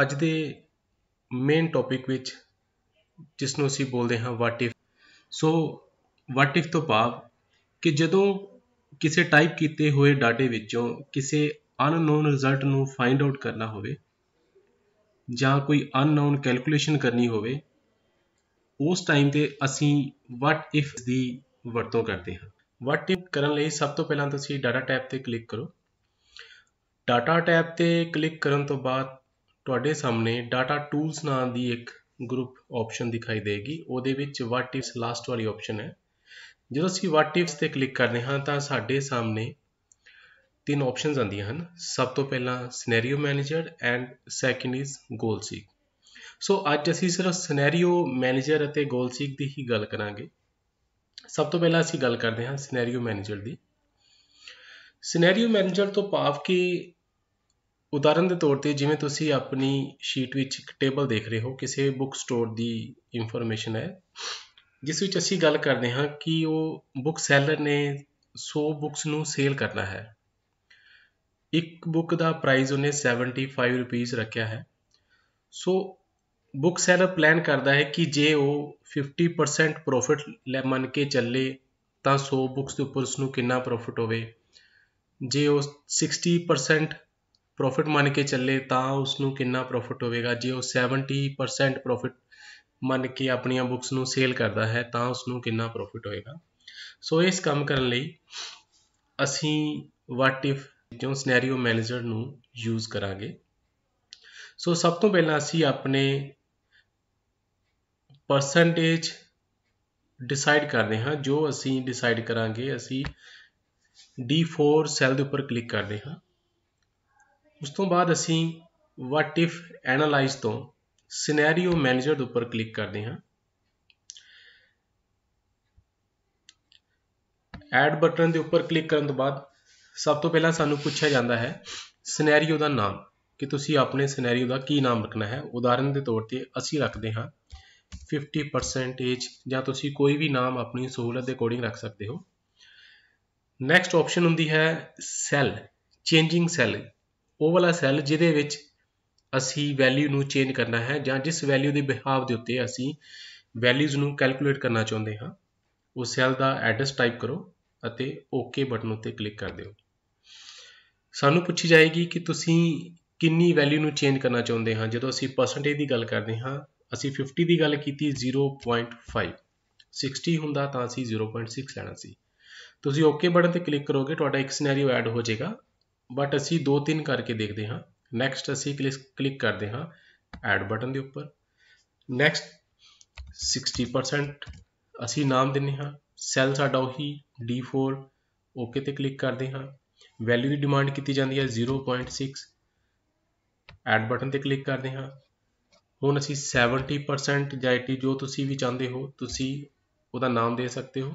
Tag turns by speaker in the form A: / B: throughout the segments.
A: ਅੱਜ ਦੇ main topic ਵਿੱਚ ਜਿਸ ਨੂੰ ਅਸੀਂ ਬੋਲਦੇ ਹਾਂ what if so what if ਤੋਂ ਭਾਵ ਕਿ ਜਦੋਂ ਕਿਸੇ ਟਾਈਪ ਕੀਤੇ ਹੋਏ ਡਾਟੇ ਵਿੱਚੋਂ ਕਿਸੇ ਅਨਨੋਨ ਰਿਜ਼ਲਟ ਨੂੰ ਫਾਈਂਡ ਆਊਟ ਕਰਨਾ ਹੋਵੇ ਜਾਂ ਕੋਈ ਅਨਨੋਨ ਕੈਲਕੂਲੇਸ਼ਨ ਕਰਨੀ ਹੋਵੇ ਉਸ ਟਾਈਮ ਤੇ ਅਸੀਂ ਵਾਟ ਇਫ ਦੀ ਵਰਤੋਂ ਕਰਦੇ ਹਾਂ ਵਾਟ ਇਫ ਕਰਨ ਲਈ ਸਭ ਤੋਂ ਪਹਿਲਾਂ ਤੁਸੀਂ ਡਾਟਾ ਟੈਬ ਤੇ ਕਲਿੱਕ ਕਰੋ ਡਾਟਾ ਟੈਬ ਤੇ ਕਲਿੱਕ ਕਰਨ ਤੋਂ ਬਾਅਦ ਤੁਹਾਡੇ ਸਾਹਮਣੇ ਡਾਟਾ ਟੂਲਸ ਨਾਮ ਦੀ ਇੱਕ ਗਰੁੱਪ ਆਪਸ਼ਨ ਦਿਖਾਈ ਦੇਗੀ ਉਹਦੇ ਵਿੱਚ ਵਾਟ ਇਫਸ ਲਾਸਟ ਵਾਲੀ ਆਪਸ਼ਨ ਹੈ ਜਦੋਂ ਅਸੀਂ ਵਾਟ ਇਫਸ ਤੇ ਕਲਿੱਕ ਕਰਦੇ ਹਾਂ ਤਾਂ ਸਾਡੇ ਸਾਹਮਣੇ ਤਿੰਨ ਆਪਸ਼ਨਸ ਆਉਂਦੀਆਂ ਹਨ ਸਭ ਤੋਂ ਪਹਿਲਾਂ scenario manager and second is goal seek so ਅੱਜ ਅਸੀਂ ਸਿਰਫ ਸਿਨੈਰੀਓ ਮੈਨੇਜਰ ਅਤੇ ਗੋਲ ਸੀਕ ਦੀ ਹੀ ਗੱਲ ਕਰਾਂਗੇ ਸਭ ਤੋਂ ਪਹਿਲਾਂ ਅਸੀਂ ਗੱਲ ਕਰਦੇ ਹਾਂ ਸਿਨੈਰੀਓ ਮੈਨੇਜਰ ਦੀ ਸਿਨੈਰੀਓ ਮੈਨੇਜਰ ਤੋਂ ਭਾਵ ਕਿ ਉਦਾਹਰਨ ਦੇ ਤੌਰ ਤੇ ਜਿਵੇਂ ਤੁਸੀਂ ਆਪਣੀ ਸ਼ੀਟ ਵਿੱਚ ਇੱਕ ਟੇਬਲ ਦੇਖ ਰਹੇ ਹੋ ਕਿਸੇ ਬੁੱਕ ਸਟੋਰ ਦੀ ਇਨਫੋਰਮੇਸ਼ਨ ਹੈ ਜਿਸ ਵਿੱਚ ਅਸੀਂ ਗੱਲ ਕਰਦੇ ਹਾਂ ਕਿ ਉਹ ਬੁੱਕ ਸੈਲਰ ਨੇ 100 ਬੁੱਕਸ ਨੂੰ ਸੇਲ ਕਰਨਾ ਹੈ ਇੱਕ ਬੁੱਕ ਦਾ ਪ੍ਰਾਈਸ ਉਹਨੇ 75 ਰੁਪਏ ਰੱਖਿਆ ਹੈ ਸੋ ਬੁੱਕ ਸੈਲਰ ਪਲਾਨ ਕਰਦਾ ਹੈ ਕਿ ਜੇ ਉਹ 50% ਪ੍ਰੋਫਿਟ ਲੈ ਮੰਨ ਕੇ ਚੱਲੇ ਤਾਂ 100 ਬੁੱਕਸ ਦੇ ਉੱਪਰ ਉਸ ਨੂੰ ਕਿੰਨਾ ਪ੍ਰੋਫਿਟ ਹੋਵੇ ਜੇ ਉਹ 60% ਪ੍ਰੋਫਿਟ ਮੰਨ ਕੇ ਚੱਲੇ ਤਾਂ ਉਸ ਨੂੰ ਕਿੰਨਾ ਪ੍ਰੋਫਿਟ ਹੋਵੇਗਾ ਜੇ ਉਹ 70% ਪ੍ਰੋਫਿਟ ਮੰਨ ਕੇ ਆਪਣੀਆਂ ਬੁੱਕਸ ਨੂੰ ਸੇਲ ਕਰਦਾ ਹੈ ਤਾਂ ਉਸ ਨੂੰ ਕਿੰਨਾ ਪ੍ਰੋਫਿਟ ਹੋਵੇਗਾ ਸੋ ਇਸ ਕੰਮ ਕਰਨ ਲਈ ਅਸੀਂ ਵਾਟ ਇਫ ਜੋ ਸਿਨੈਰੀਓ ਮੈਨੇਜਰ ਨੂੰ ਯੂਜ਼ ਕਰਾਂਗੇ ਸੋ ਸਭ ਤੋਂ ਪਹਿਲਾਂ ਅਸੀਂ ਆਪਣੇ ਪਰਸੈਂਟੇਜ ਡਿਸਾਈਡ ਕਰਦੇ ਹਾਂ ਜੋ ਅਸੀਂ ਡਿਸਾਈਡ ਕਰਾਂਗੇ ਅਸੀਂ D4 ਸੈੱਲ ਦੇ ਉੱਪਰ ਕਲਿੱਕ ਕਰਦੇ ਹਾਂ ਉਸ ਤੋਂ ਬਾਅਦ ਅਸੀਂ ਵਾਟ ਇਫ ਐਨਲਾਈਜ਼ ਤੋਂ ਸਿਨੈਰੀਓ ਮੈਨੇਜਰ ਦੇ ਉੱਪਰ ਕਲਿੱਕ ਕਰਦੇ ਹਾਂ ਐਡ ਬਟਨ ਦੇ ਉੱਪਰ ਕਲਿੱਕ ਕਰਨ ਤੋਂ ਬਾਅਦ ਸਭ ਤੋਂ ਪਹਿਲਾਂ ਸਾਨੂੰ ਪੁੱਛਿਆ ਜਾਂਦਾ ਹੈ ਸਿਨੈਰੀਓ ਦਾ ਨਾਮ ਕਿ ਤੁਸੀਂ ਆਪਣੇ ਸਿਨੈਰੀਓ ਦਾ ਕੀ ਨਾਮ ਰੱਖਣਾ ਹੈ ਉਦਾਹਰਨ ਦੇ ਤੌਰ ਤੇ ਅਸੀਂ ਰੱਖਦੇ ਹਾਂ 50% ਜਾਂ ਤੁਸੀਂ ਕੋਈ ਵੀ ਨਾਮ ਆਪਣੀ ਸਹੂਲਤ ਦੇ ਅਕੋਰਡਿੰਗ ਰੱਖ ਸਕਦੇ ਹੋ ਨੈਕਸਟ ਆਪਸ਼ਨ ਹੁੰਦੀ ਹੈ ਸੈੱਲ ਚੇਂਜਿੰਗ ਸੈੱਲ ਉਹ ਵਾਲਾ ਸੈੱਲ ਜਿਹਦੇ ਵਿੱਚ ਅਸੀਂ ਵੈਲਿਊ ਨੂੰ ਚੇਂਜ ਕਰਨਾ ਹੈ ਜਾਂ ਜਿਸ ਵੈਲਿਊ ਦੇ ਬਿਹਾਵ ਦੇ ਉੱਤੇ ਅਸੀਂ ਵੈਲਿਊਜ਼ ਨੂੰ ਕੈਲਕੂਲੇਟ ਕਰਨਾ ਚਾਹੁੰਦੇ ਹਾਂ ਉਸ ਸੈੱਲ ਦਾ ਐਡਰੈਸ ਟਾਈਪ ਕਰੋ ਅਤੇ ਓਕੇ ਬਟਨ ਉੱਤੇ ਕਲਿੱਕ ਕਰ ਦਿਓ ਸਾਨੂੰ ਪੁੱਛੀ ਜਾਏਗੀ ਕਿ ਤੁਸੀਂ ਕਿੰਨੀ ਵੈਲਿਊ ਨੂੰ ਚੇਂਜ ਕਰਨਾ ਚਾਹੁੰਦੇ ਹਾਂ ਜਦੋਂ ਅਸੀਂ ਪਰਸੈਂਟੇਜ ਦੀ ਗੱਲ ਕਰਦੇ ਹਾਂ ਅਸੀਂ 50 ਦੀ ਗੱਲ ਕੀਤੀ 0.5 60 ਹੁੰਦਾ ਤਾਂ ਅਸੀਂ 0.6 ਲੈਣਾ ਸੀ ਤੁਸੀਂ ਓਕੇ ਬਟਨ ਤੇ ਕਲਿੱਕ ਕਰੋਗੇ ਤੁਹਾਡਾ ਇੱਕ ਸਿਨੈਰੀਓ ਐਡ ਹੋ ਜਾਏਗਾ ਬਟ ਅਸੀਂ 2-3 ਕਰਕੇ ਦੇਖਦੇ ਹਾਂ ਨੈਕਸਟ ਅਸੀਂ ਕਲਿੱਕ ਕਰਦੇ ਹਾਂ ਐਡ ਬਟਨ ਦੇ ਉੱਪਰ ਨੈਕਸਟ 60% ਅਸੀਂ ਨਾਮ ਦਿੰਨੇ ਹਾਂ ਸੈਲ ਸਾਡਾ ਉਹੀ D4 ਓਕੇ ਤੇ ਕਲਿੱਕ ਕਰਦੇ ਹਾਂ ਵੈਲਿਊ ਦੀ ਡਿਮਾਂਡ ਕੀਤੀ ਜਾਂਦੀ ਹੈ 0.6 ਐਡ ਬਟਨ ਤੇ ਕਲਿੱਕ ਕਰਦੇ ਹਾਂ ਹੁਣ ਅਸੀਂ 70% ਜਾਂ 80 ਜੋ ਤੁਸੀਂ ਵੀ ਚਾਹੁੰਦੇ ਹੋ ਤੁਸੀਂ ਉਹਦਾ ਨਾਮ ਦੇ ਸਕਦੇ ਹੋ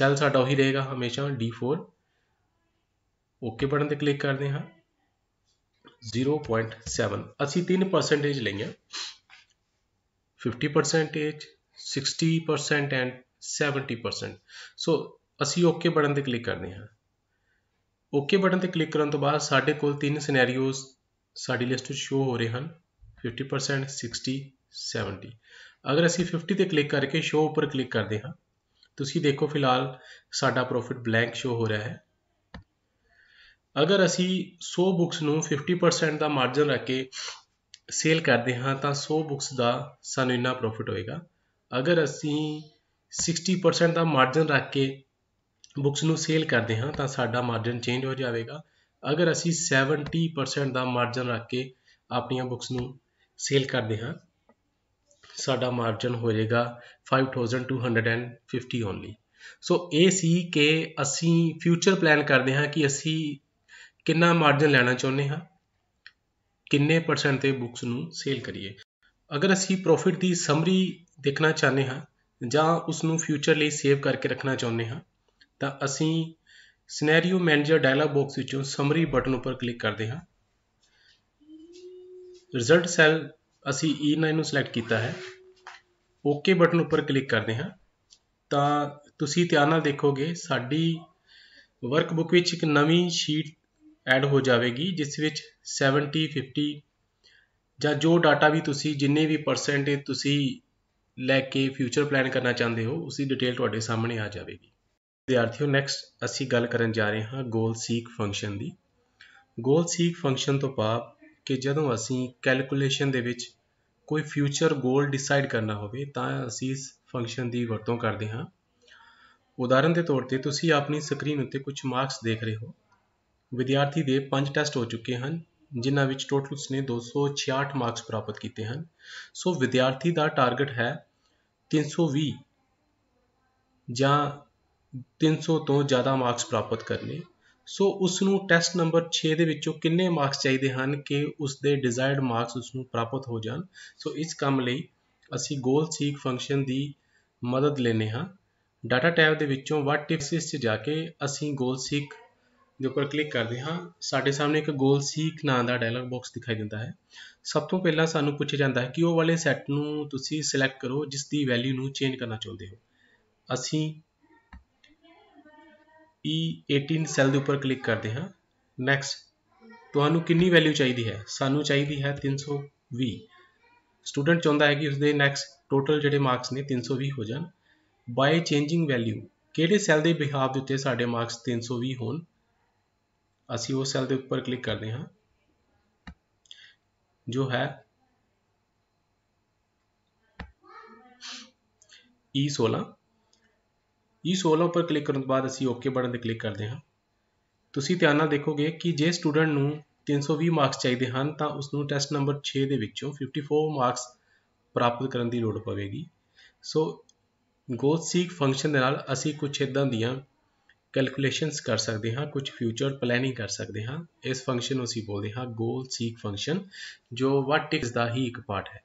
A: ਸੈਲ ਸਾਡਾ ਉਹੀ ਰਹੇਗਾ ਹਮੇਸ਼ਾ D4 ਓਕੇ ਬਟਨ ਤੇ ਕਲਿੱਕ ਕਰਦੇ ਹਾਂ 0.7 ਅਸੀਂ 3 ਪਰਸੈਂਟੇਜ ਲਈਆਂ 50 ਪਰਸੈਂਟੇਜ 60% ਐਂਡ 70% ਸੋ ਅਸੀਂ ਓਕੇ ਬਟਨ ਤੇ ਕਲਿੱਕ ਕਰਦੇ ਹਾਂ ਓਕੇ ਬਟਨ ਤੇ ਕਲਿੱਕ ਕਰਨ ਤੋਂ ਬਾਅਦ ਸਾਡੇ ਕੋਲ ਤਿੰਨ ਸਿਨੈਰੀਓਜ਼ ਸਾਡੀ ਲਿਸਟ ਵਿੱਚ ਸ਼ੋ ਹੋ ਰਹੇ ਹਨ 50% 60 70 ਅਗਰ ਅਸੀਂ 50 ਤੇ ਕਲਿੱਕ ਕਰਕੇ ਸ਼ੋ ਉੱਪਰ ਕਲਿੱਕ ਕਰਦੇ ਹਾਂ ਤੁਸੀਂ ਦੇਖੋ ਫਿਲਹਾਲ ਸਾਡਾ ਪ੍ਰੋਫਿਟ ਬਲੈਂਕ ਸ਼ੋ ਹੋ ਰਿਹਾ ਹੈ ਅਗਰ ਅਸੀਂ 100 ਬੁక్స్ ਨੂੰ 50% ਦਾ ਮਾਰਜਨ ਰੱਖ ਕੇ ਸੇਲ ਕਰਦੇ ਹਾਂ ਤਾਂ 100 ਬੁక్స్ ਦਾ ਸਾਨੂੰ ਇੰਨਾ ਪ੍ਰੋਫਿਟ ਹੋਏਗਾ ਅਗਰ ਅਸੀਂ 60% ਦਾ ਮਾਰਜਨ ਰੱਖ ਕੇ ਬੁక్స్ ਨੂੰ ਸੇਲ ਕਰਦੇ ਹਾਂ ਤਾਂ ਸਾਡਾ ਮਾਰਜਨ ਚੇਂਜ ਹੋ ਜਾਵੇਗਾ ਅਗਰ ਅਸੀਂ 70% ਦਾ ਮਾਰਜਨ ਰੱਖ ਕੇ ਆਪਣੀਆਂ ਬੁక్స్ ਨੂੰ ਸੇਲ ਕਰਦੇ ਹਾਂ ਸਾਡਾ ਮਾਰਜਨ ਹੋ ਜਾਏਗਾ 5250 ਓਨਲੀ ਸੋ ਇਹ ਸੀ ਕਿ ਅਸੀਂ ਫਿਊਚਰ ਪਲਾਨ ਕਰਦੇ ਹਾਂ ਕਿ ਅਸੀਂ ਕਿੰਨਾ ਮਾਰਜਨ ਲੈਣਾ ਚਾਹੁੰਦੇ ਹਾਂ ਕਿੰਨੇ ਪਰਸੈਂਟ ਤੇ ਬੁੱਕਸ ਨੂੰ ਸੇਲ ਕਰੀਏ ਅਗਰ ਅਸੀਂ ਪ੍ਰੋਫਿਟ ਦੀ ਸਮਰੀ ਦੇਖਣਾ ਚਾਹੁੰਦੇ ਹਾਂ ਜਾਂ ਉਸ ਨੂੰ ਫਿਊਚਰ ਲਈ ਸੇਵ ਕਰਕੇ ਰੱਖਣਾ ਚਾਹੁੰਦੇ ਹਾਂ ਤਾਂ ਅਸੀਂ ਸਿਨੈਰੀਓ ਮੈਨੇਜਰ ਡਾਇਲੌਗ ਬਾਕਸ ਵਿੱਚੋਂ ਸਮਰੀ ਬਟਨ ਉੱਪਰ ਕਲਿੱਕ ਕਰਦੇ ਹਾਂ ਰਿਜ਼ਲਟ ਸੈੱਲ ਅਸੀਂ E9 ਨੂੰ ਸਿਲੈਕਟ ਕੀਤਾ ਹੈ ਓਕੇ ਬਟਨ ਉੱਪਰ ਕਲਿੱਕ ਕਰਦੇ ਹਾਂ ਤਾਂ ਤੁਸੀਂ ਧਿਆਨ ਨਾਲ ਦੇਖੋਗੇ ਸਾਡੀ ਵਰਕਬੁੱਕ ਵਿੱਚ ਇੱਕ ਨਵੀਂ ਸ਼ੀਟ ਐਡ ਹੋ ਜਾਵੇਗੀ ਜਿਸ ਵਿੱਚ 70 50 ਜਾਂ ਜੋ ਡਾਟਾ ਵੀ ਤੁਸੀਂ ਜਿੰਨੇ ਵੀ ਪਰਸੈਂਟੇਜ ਤੁਸੀਂ ਲੈ ਕੇ ਫਿਊਚਰ ਪਲਾਨ ਕਰਨਾ ਚਾਹੁੰਦੇ ਹੋ ਉਸੇ ਡਿਟੇਲ ਤੁਹਾਡੇ ਸਾਹਮਣੇ ਆ ਜਾਵੇਗੀ ਵਿਦਿਆਰਥੀਓ ਨੈਕਸਟ ਅਸੀਂ ਗੱਲ ਕਰਨ ਜਾ ਰਹੇ ਹਾਂ ਗੋਲ ਸੀਕ ਫੰਕਸ਼ਨ ਦੀ ਗੋਲ ਸੀਕ ਫੰਕਸ਼ਨ ਤੋਂ ਭਾਵ ਕਿ ਜਦੋਂ ਅਸੀਂ ਕੈਲਕੂਲੇਸ਼ਨ ਦੇ ਵਿੱਚ ਕੋਈ ਫਿਊਚਰ ਗੋਲ ਡਿਸਾਈਡ ਕਰਨਾ ਹੋਵੇ ਤਾਂ ਅਸੀਂ ਇਸ ਫੰਕਸ਼ਨ ਦੀ ਵਰਤੋਂ ਕਰਦੇ ਹਾਂ ਉਦਾਹਰਨ ਦੇ ਤੌਰ ਤੇ ਤੁਸੀਂ ਆਪਣੀ ਸਕਰੀਨ ਉੱਤੇ ਕੁਝ ਮਾਰਕਸ ਦੇਖ ਰਹੇ ਹੋ ਵਿਦਿਆਰਥੀ ਦੇ 5 ਟੈਸਟ ਹੋ ਚੁੱਕੇ ਹਨ ਜਿਨ੍ਹਾਂ ਵਿੱਚ ਟੋਟਲ ਉਸਨੇ 266 ਮਾਰਕਸ ਪ੍ਰਾਪਤ ਕੀਤੇ ਹਨ ਸੋ ਵਿਦਿਆਰਥੀ ਦਾ ਟਾਰਗੇਟ ਹੈ 320 ਜਾਂ 300 ਤੋਂ ਜ਼ਿਆਦਾ ਮਾਰਕਸ ਪ੍ਰਾਪਤ ਕਰਨੇ ਸੋ ਉਸ ਨੂੰ ਟੈਸਟ ਨੰਬਰ 6 ਦੇ ਵਿੱਚੋਂ ਕਿੰਨੇ ਮਾਰਕਸ ਚਾਹੀਦੇ ਹਨ ਕਿ ਉਸ ਦੇ ਡਿਜ਼ਾਇਰਡ ਮਾਰਕਸ ਉਸ ਨੂੰ ਪ੍ਰਾਪਤ ਹੋ ਜਾਣ ਸੋ ਇਸ ਕੰਮ ਲਈ ਅਸੀਂ ਗੋਲ ਸੀਕ ਫੰਕਸ਼ਨ ਦੀ ਮਦਦ ਲੈਨੇ ਹਾਂ ਡਾਟਾ ਟੈਬ ਦੇ ਵਿੱਚੋਂ ਵਾਟ ਟਿਪਸ ਵਿੱਚ ਜਾ ਕੇ ਅਸੀਂ ਗੋਲ ਸੀਕ ਦੇ ਉੱਪਰ ਕਲਿੱਕ ਕਰਦੇ ਹਾਂ ਸਾਡੇ ਸਾਹਮਣੇ ਇੱਕ ਗੋਲ ਸੀਕ ਨਾਂ ਦਾ ਡਾਇਲੌਗ ਬਾਕਸ ਦਿਖਾਈ ਦਿੰਦਾ ਹੈ ਸਭ ਤੋਂ ਪਹਿਲਾਂ ਸਾਨੂੰ ਪੁੱਛਿਆ ਜਾਂਦਾ ਹੈ ਕਿ ਉਹ ਵਾਲੇ ਸੈੱਟ ਨੂੰ ਤੁਸੀਂ ਸਿਲੈਕਟ ਕਰੋ ਜਿਸ ਦੀ ਵੈਲਿਊ ਨੂੰ ਚੇਂਜ ਕਰਨਾ ਚਾਹੁੰਦੇ ਹੋ ਅਸੀਂ E18 ਸੈੱਲ ਦੇ ਉੱਪਰ ਕਲਿੱਕ ਕਰਦੇ ਹਾਂ ਨੈਕਸਟ ਤੁਹਾਨੂੰ ਕਿੰਨੀ ਵੈਲਿਊ ਚਾਹੀਦੀ ਹੈ ਸਾਨੂੰ ਚਾਹੀਦੀ ਹੈ 320 ਸਟੂਡੈਂਟ ਚਾਹੁੰਦਾ ਹੈ ਕਿ ਉਸਦੇ ਨੈਕਸਟ ਟੋਟਲ ਜਿਹੜੇ ਮਾਰਕਸ ਨੇ 320 ਹੋ ਜਾਣ ਬਾਈ ਚੇਂਜਿੰਗ ਵੈਲਿਊ ਕਿਹੜੇ ਸੈੱਲ ਦੇ ਬਿਹਾਫ ਦੇ ਉੱਤੇ ਸਾਡੇ ਮਾਰਕਸ 320 ਹੋਣ ਅਸੀਂ ਉਸ ਸੈੱਲ ਦੇ ਉੱਪਰ ਕਲਿੱਕ ਕਰਦੇ ਹਾਂ ਜੋ ਹੈ E16 E16 ਉੱਪਰ ਕਲਿੱਕ ਕਰਨ ਤੋਂ ਬਾਅਦ ਅਸੀਂ ਓਕੇ ਬਟਨ ਤੇ ਕਲਿੱਕ ਕਰਦੇ ਹਾਂ ਤੁਸੀਂ ਧਿਆਨ ਨਾਲ ਦੇਖੋਗੇ ਕਿ ਜੇ ਸਟੂਡੈਂਟ ਨੂੰ 320 ਮਾਰਕਸ ਚਾਹੀਦੇ ਹਨ ਤਾਂ ਉਸ ਨੂੰ ਟੈਸਟ ਨੰਬਰ 6 ਦੇ ਵਿੱਚੋਂ 54 ਮਾਰਕਸ ਪ੍ਰਾਪਤ ਕਰਨ ਦੀ ਲੋੜ ਪਵੇਗੀ ਸੋ ਗੋਸੀਕ ਸੀਕ ਫੰਕਸ਼ਨ ਦੇ ਨਾਲ ਅਸੀਂ ਕੁਝ ਇਦਾਂ ਦੀਆਂ ਕੈਲਕੂਲੇਸ਼ਨਸ ਕਰ ਸਕਦੇ ਹਾਂ ਕੁਝ ਫਿਊਚਰ ਪਲੈਨਿੰਗ ਕਰ ਸਕਦੇ ਹਾਂ ਇਸ ਫੰਕਸ਼ਨ ਨੂੰ ਅਸੀਂ ਬੋਲਦੇ ਹਾਂ ਗੋਲ ਸੀਕ ਫੰਕਸ਼ਨ ਜੋ ਵਾਟ ਇਜ਼ ਦਾ ਹੀ ਇੱਕ ਪਾਰਟ ਹੈ